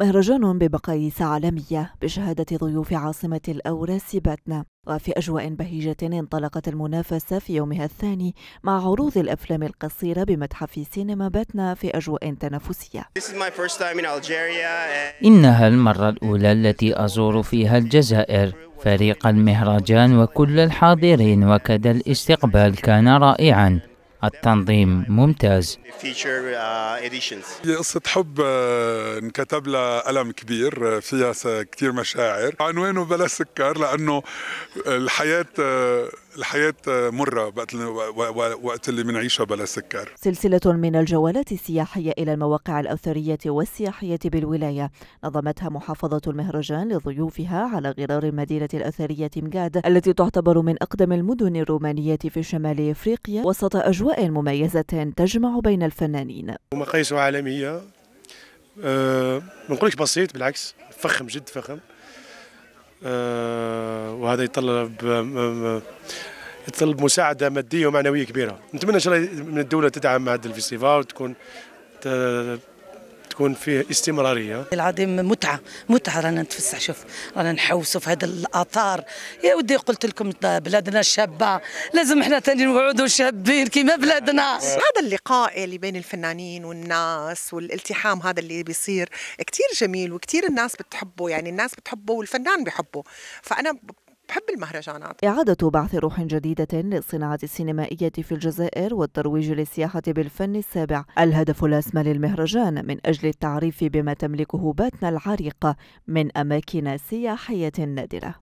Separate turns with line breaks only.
مهرجان بمقاييس عالمية بشهادة ضيوف عاصمة الأوراس باتنا وفي أجواء بهيجة انطلقت المنافسة في يومها الثاني مع عروض الأفلام القصيرة بمتحف سينما باتنا في أجواء تنافسية
إنها المرة الأولى التي أزور فيها الجزائر فريق المهرجان وكل الحاضرين وكذا الاستقبال كان رائعا التنظيم ممتاز
uh, قصة حب آه، انكتب لها ألم كبير آه، فيها كثير مشاعر عنوانه بلا سكر لأنه الحياة آه، الحياة مرة وقت وقت اللي بنعيشها بلا سكر
سلسلة من الجولات السياحية إلى المواقع الأثرية والسياحية بالولاية نظمتها محافظة المهرجان لضيوفها على غرار المدينة الأثرية مقاد التي تعتبر من أقدم المدن الرومانية في شمال إفريقيا وسط أجواء أجواء مميزة تجمع بين الفنانين
مقاييس عالمية أه ما نقولكش بسيط بالعكس فخم جد فخم أه وهذا يطلب يطلب مساعده ماديه ومعنويه كبيره نتمنى ان شاء الله من الدوله تدعم هذا الفيستيفال وتكون تكون فيه استمراريه
العظيم متعه متعه رانا نتفسح شوف رانا نحوسوا في هذا الاثار يا ودي قلت
لكم بلادنا شابه لازم احنا ثاني نقعدوا شابين كما بلادنا هذا اللقاء اللي بين الفنانين والناس والالتحام هذا اللي بيصير كثير جميل وكثير الناس بتحبه يعني الناس بتحبه والفنان بحبه فانا بحب المهرجانات
إعادة بعث روح جديدة للصناعة السينمائية في الجزائر والترويج للسياحة بالفن السابع الهدف الأسمى للمهرجان من أجل التعريف بما تملكه باتنا العريقة من أماكن سياحية نادرة